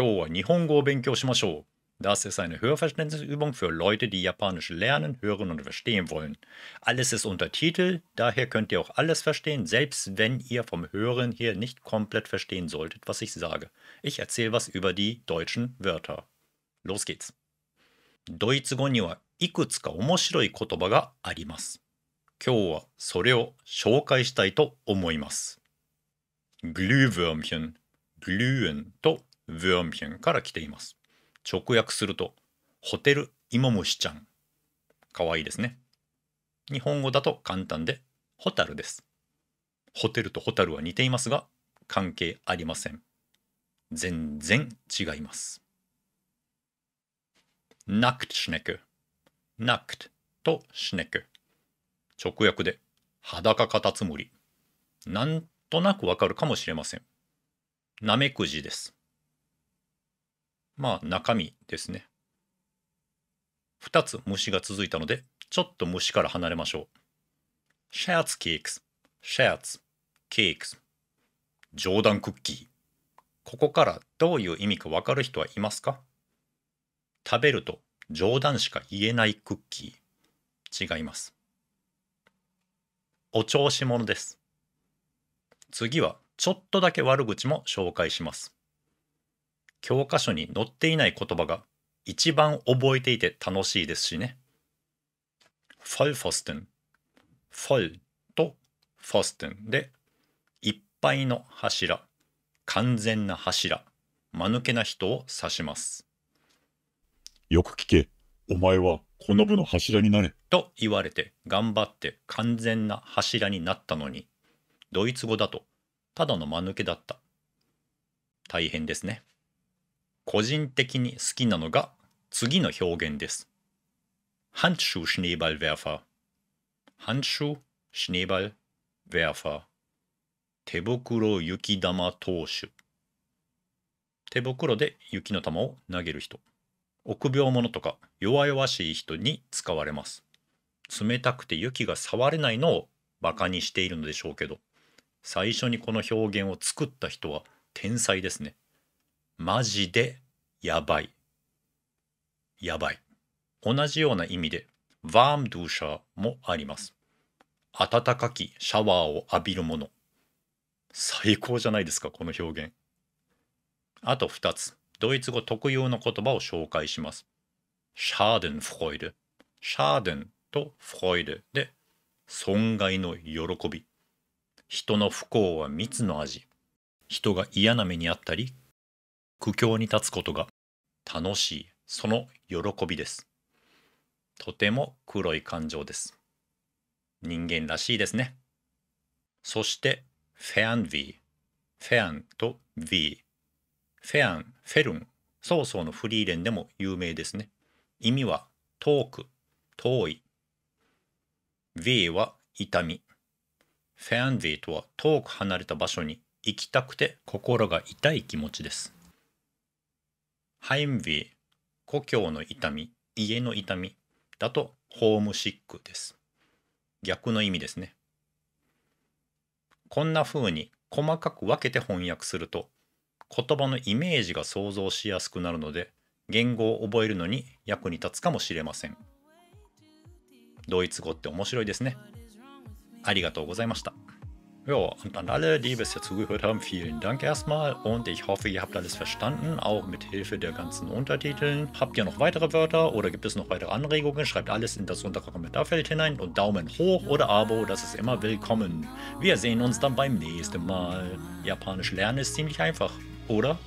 今日は日本語を勉強しましょう。Das ist eine Hörverständnisübung für Leute, die Japanisch lernen, hören und verstehen wollen. Alles ist Untertitel, daher könnt ihr auch alles verstehen, selbst wenn ihr vom Hören hier nicht komplett verstehen solltet, was ich sage. Ich erzähle was über die deutschen Wörter. Los geht's. ドイツ語にはいくつか面白い言葉があります。今日はそれを紹介したいと思います。Glühwürmchen、glühen とブンビンから来ています。直訳すると、ホテルイモムシちゃん。かわいいですね。日本語だと簡単で、ホタルです。ホテルとホタルは似ていますが、関係ありません。全然違います。ナクトシネク。ナクトとシネク。直訳で、裸カタツムリ。なんとなくわかるかもしれません。ナメクジです。まあ中身ですね。二つ虫が続いたので、ちょっと虫から離れましょう。シャーツケークス、シャーツ、ケークス、冗談クッキー。ここからどういう意味かわかる人はいますか食べると冗談しか言えないクッキー。違います。お調子者です。次はちょっとだけ悪口も紹介します。教科書に載っていない言葉が一番覚えていて楽しいですしね。ファルフォステン。フ e ルとフォステンで、いっぱいの柱、完全な柱、間抜けな人を指します。よく聞け。お前はこの部の柱になれ。と言われて頑張って完全な柱になったのに、ドイツ語だとただの間抜けだった。大変ですね。個人的に好きなのが次の表現です。ハンシュシネーバル werfer。ハンシュシネーバル werfer。手袋雪玉投手。手袋で雪の玉を投げる人。臆病者とか弱々しい人に使われます。冷たくて雪が触れないのをバカにしているのでしょうけど、最初にこの表現を作った人は天才ですね。マジでやばい。やばい。同じような意味で、ワームドゥシャーもあります。暖かきシャワーを浴びるもの。最高じゃないですか、この表現。あと2つ、ドイツ語特有の言葉を紹介します。シャーデンフロイル。シャーデンとフロイルで、損害の喜び。人の不幸は蜜の味。人が嫌な目にあったり苦境に立つことが楽しいその喜びですとても黒い感情です人間らしいですねそしてフェアンヴィフェアンとヴィフェアンフェルン曹操のフリーレンでも有名ですね意味は遠く遠い V は痛みフェアンヴィとは遠く離れた場所に行きたくて心が痛い気持ちです h e i m w 故郷の痛み家の痛みだとホームシックです逆の意味ですねこんな風に細かく分けて翻訳すると言葉のイメージが想像しやすくなるので言語を覚えるのに役に立つかもしれませんドイツ語って面白いですねありがとうございました Ja, und an alle, die bisher zugehört haben, vielen Dank erstmal und ich hoffe, ihr habt alles verstanden, auch mit Hilfe der ganzen Untertiteln. Habt ihr noch weitere Wörter oder gibt es noch weitere Anregungen? Schreibt alles in das untere Kommentarfeld hinein und Daumen hoch oder Abo, das ist immer willkommen. Wir sehen uns dann beim nächsten Mal. Japanisch lernen ist ziemlich einfach, oder?